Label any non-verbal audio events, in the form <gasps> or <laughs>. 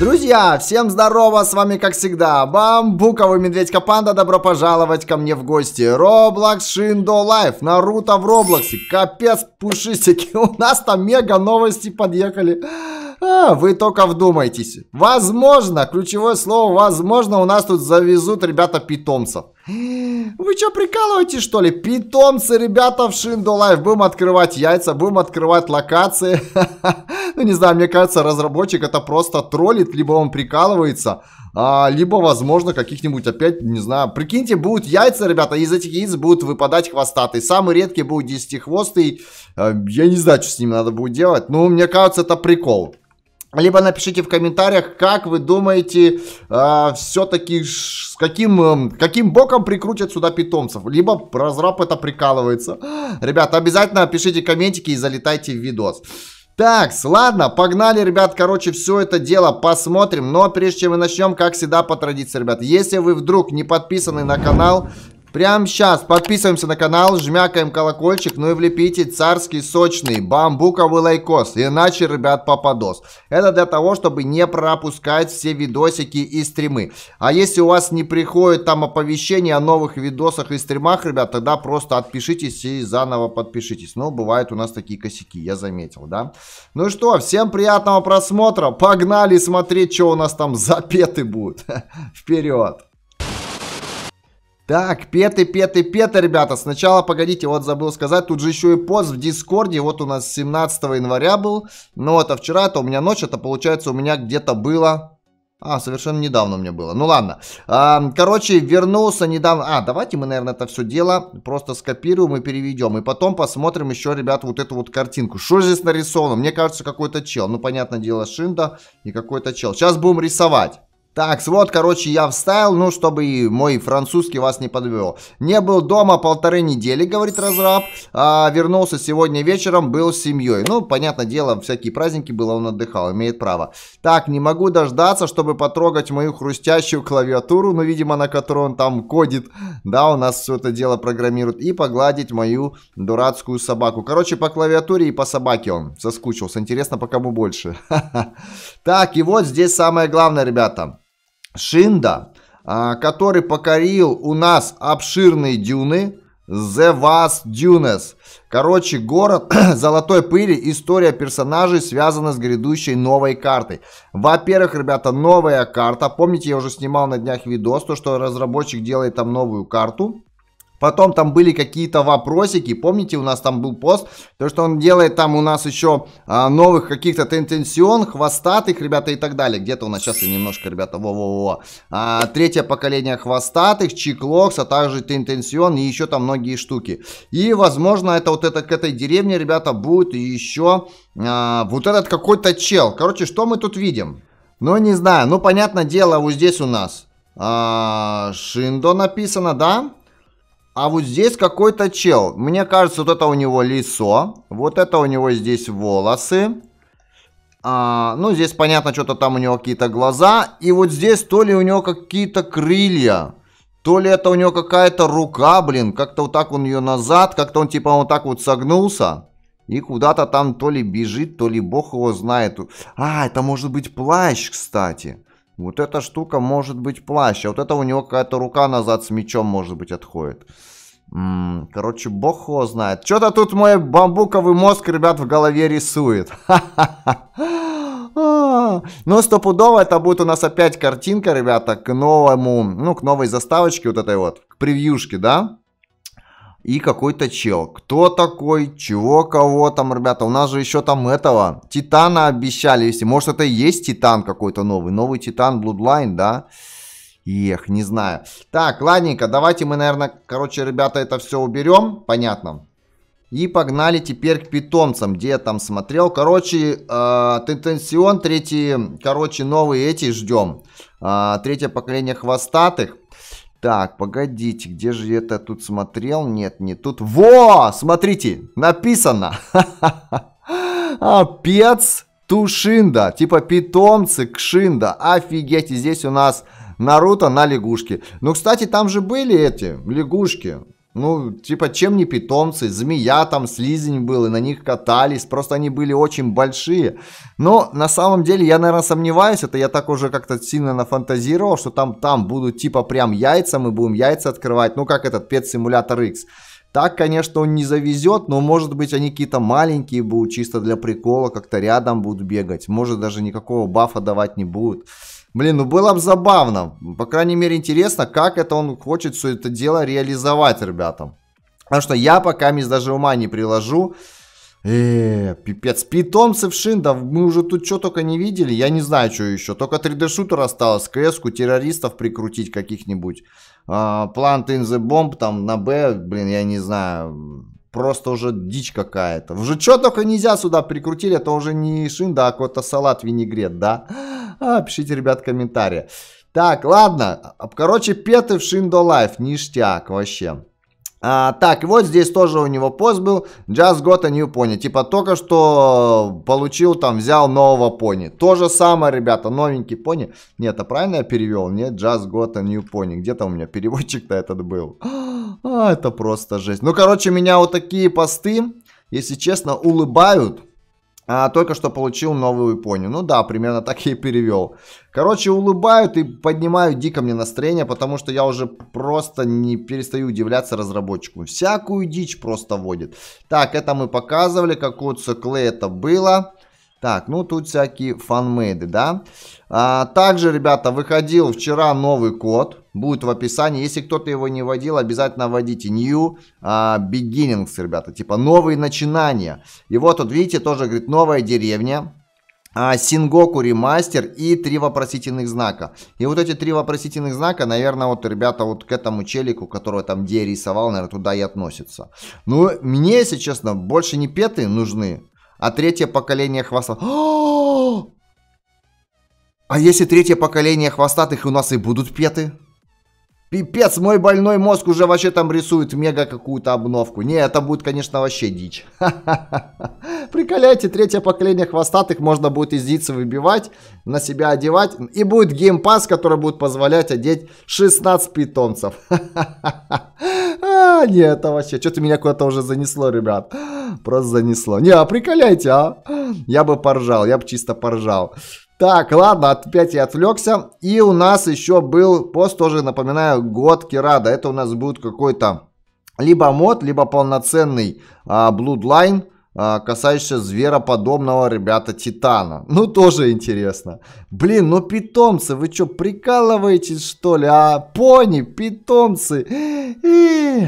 Друзья, всем здорово, с вами как всегда Бамбуковый Медведька Панда, добро пожаловать ко мне в гости Roblox Shindo Life, Наруто в Роблоксе, капец пушистики, <laughs> у нас там мега новости подъехали а, вы только вдумайтесь. Возможно, ключевое слово «возможно» у нас тут завезут ребята питомцев. Вы что, прикалываете, что ли? Питомцы, ребята, в Шиндо Лайф. Будем открывать яйца, будем открывать локации. <laughs> Ну, не знаю, мне кажется, разработчик это просто троллит, либо он прикалывается, а, либо, возможно, каких-нибудь опять, не знаю. Прикиньте, будут яйца, ребята, из этих яиц будут выпадать хвостатые. Самый редкий будет десятихвостый. Э, я не знаю, что с ним надо будет делать. Ну, мне кажется, это прикол. Либо напишите в комментариях, как вы думаете, э, а, все-таки с каким, э, каким боком прикрутят сюда питомцев. Либо разраб это прикалывается. <gasps> Ребята, обязательно пишите комментики и залетайте в видос. Так, ладно, погнали, ребят, короче, все это дело посмотрим. Но прежде чем мы начнем, как всегда, по традиции, ребят, если вы вдруг не подписаны на канал, Прямо сейчас подписываемся на канал, жмякаем колокольчик, ну и влепите царский сочный бамбуковый лайкос, иначе, ребят, попадос. Это для того, чтобы не пропускать все видосики и стримы. А если у вас не приходит там оповещение о новых видосах и стримах, ребят, тогда просто отпишитесь и заново подпишитесь. Ну, бывают у нас такие косяки, я заметил, да? Ну что, всем приятного просмотра, погнали смотреть, что у нас там запеты будут. <laughs> Вперед! Так, петы, петы, петы, ребята. Сначала, погодите, вот забыл сказать. Тут же еще и пост в Дискорде. Вот у нас 17 января был. Но ну это а вчера это у меня ночь. Это получается у меня где-то было... А, совершенно недавно у меня было. Ну ладно. А, короче, вернулся недавно. А, давайте мы, наверное, это все дело просто скопируем и переведем. И потом посмотрим еще, ребят, вот эту вот картинку. Что здесь нарисовано? Мне кажется, какой-то чел. Ну, понятное дело, Шинда и какой-то чел. Сейчас будем рисовать. Так, вот, короче, я вставил, ну, чтобы мой французский вас не подвел. Не был дома полторы недели, говорит разраб. А, вернулся сегодня вечером, был с семьей. Ну, понятное дело, всякие праздники было, он отдыхал, имеет право. Так, не могу дождаться, чтобы потрогать мою хрустящую клавиатуру, ну, видимо, на которой он там кодит. Да, у нас все это дело программирует. И погладить мою дурацкую собаку. Короче, по клавиатуре и по собаке он соскучился. Интересно, по кому больше. <laughs> Так, и вот здесь самое главное, ребята. Шинда, а, который покорил у нас обширные дюны, The Vast Dunes. Короче, город <clears throat> золотой пыли. История персонажей связана с грядущей новой картой. Во-первых, ребята, новая карта. Помните, я уже снимал на днях видос, то, что разработчик делает там новую карту. Потом там были какие-то вопросики. Помните, у нас там был пост, то, что он делает там у нас еще а, новых каких-то тенденцион, хвостатых, ребята, и так далее. Где-то у нас сейчас я немножко, ребята, во-во-во. А, третье поколение хвостатых, чиклокс, а также тенденцион и еще там многие штуки. И, возможно, это вот это к этой деревне, ребята, будет еще а, вот этот какой-то чел. Короче, что мы тут видим? Ну, не знаю. Ну, понятное дело, вот здесь у нас а, Шиндо написано, Да. А вот здесь какой-то чел. Мне кажется, вот это у него лицо. Вот это у него здесь волосы. А, ну, здесь понятно, что-то там у него какие-то глаза. И вот здесь то ли у него какие-то крылья. То ли это у него какая-то рука, блин. Как-то вот так он ее назад. Как-то он типа вот так вот согнулся. И куда-то там то ли бежит, то ли бог его знает. А, это может быть плащ, кстати. Вот эта штука может быть плащ. А вот это у него какая-то рука назад с мечом, может быть, отходит. М -м, короче, бог его знает. Что-то тут мой бамбуковый мозг, ребят, в голове рисует. <laughs> А. Ну, стопудово это будет у нас опять картинка, ребята, к новому, ну, к новой заставочке вот этой вот, к превьюшке, да? и какой-то чел. Кто такой? Чего? Кого там, ребята? У нас же еще там этого Титана обещали. Если, может, это и есть Титан какой-то новый. Новый Титан Bloodline, да? Эх, не знаю. Так, ладненько, давайте мы, наверное, короче, ребята, это все уберем. Понятно. И погнали теперь к питомцам, где я там смотрел. Короче, э, тентенсион, третий, короче, новые эти ждем. Э, третье поколение хвостатых. Так, погодите, где же я это тут смотрел? Нет, не тут. Во! Смотрите, написано. А, <laughs> пец Тушинда, типа питомцы Кшинда. Офигеть, и здесь у нас Наруто на лягушке. Ну, кстати, там же были эти лягушки. Ну, типа, чем не питомцы? Змея там, слизень был, и на них катались. Просто они были очень большие. Но на самом деле, я, наверное, сомневаюсь. Это я так уже как-то сильно нафантазировал, что там, там будут типа прям яйца. Мы будем яйца открывать. Ну, как этот пет-симулятор X. Так, конечно, он не завезет, но, может быть, они какие-то маленькие будут, чисто для прикола, как-то рядом будут бегать. Может, даже никакого бафа давать не будут. Блин, ну было бы забавно. По крайней мере, интересно, как это он хочет все это дело реализовать, ребята. Потому что я пока мисс даже ума не приложу. Эээ, пипец. Питомцев шиндов мы уже тут что только не видели. Я не знаю, что еще. Только 3D-шутер осталось. КС-ку террористов прикрутить каких-нибудь. Плант in the Bomb там на Б, блин, я не знаю. Просто уже дичь какая-то. Уже что только нельзя сюда прикрутили. Это уже не шинда, а какой-то салат-винегрет, да? Да. <laughs> пишите, ребят, комментарии. Так, ладно. Короче, петы в Шиндо Лайф. Ништяк вообще. А, так, вот здесь тоже у него пост был. Just got a new pony. Типа только что получил там, взял нового пони. То же самое, ребята, новенький пони. Нет, а правильно я перевел? Нет, just got a new pony. Где-то у меня переводчик-то этот был. <gasps> А, это просто жесть. Ну, короче, меня вот такие посты, если честно, улыбают а, только что получил новую пони. Ну да, примерно так я и перевел. Короче, улыбают и поднимают дико мне настроение, потому что я уже просто не перестаю удивляться разработчику. Всякую дичь просто водит. Так, это мы показывали, как Циклы это было. Так, ну тут всякие фанмейды, да. А, также, ребята, выходил вчера новый код. Будет в описании. Если кто-то его не вводил, обязательно вводите New а, Beginnings, ребята. Типа новые начинания. И вот тут, видите, тоже, говорит, новая деревня. А, Сингоку ремастер и три вопросительных знака. И вот эти три вопросительных знака, наверное, вот, ребята, вот к этому челику, который там Ди рисовал, наверное, туда и относятся. Ну, мне, если честно, больше не петы нужны а третье поколение хвостатых... <gasps> А если третье поколение хвостатых у нас и будут петы? Пипец, мой больной мозг уже вообще там рисует мега какую-то обновку. Не, это будет, конечно, вообще дичь. <laughs> Прикаляйте третье поколение хвостатых можно будет из яйца выбивать, на себя одевать. И будет геймпас, который будет позволять одеть 16 питомцев. <laughs> А, это вообще, что-то меня куда-то уже занесло, ребят. Просто занесло. Не, а приколяйте, а? Я бы поржал, я бы чисто поржал. Так, ладно, опять я отвлекся. И у нас еще был пост, тоже напоминаю, год Кирада. Это у нас будет какой-то либо мод, либо полноценный а, Bloodline а, касающая звероподобного ребята Титана. Ну, тоже интересно. Блин, ну питомцы, вы что, прикалываетесь, что ли? А, пони, питомцы. И...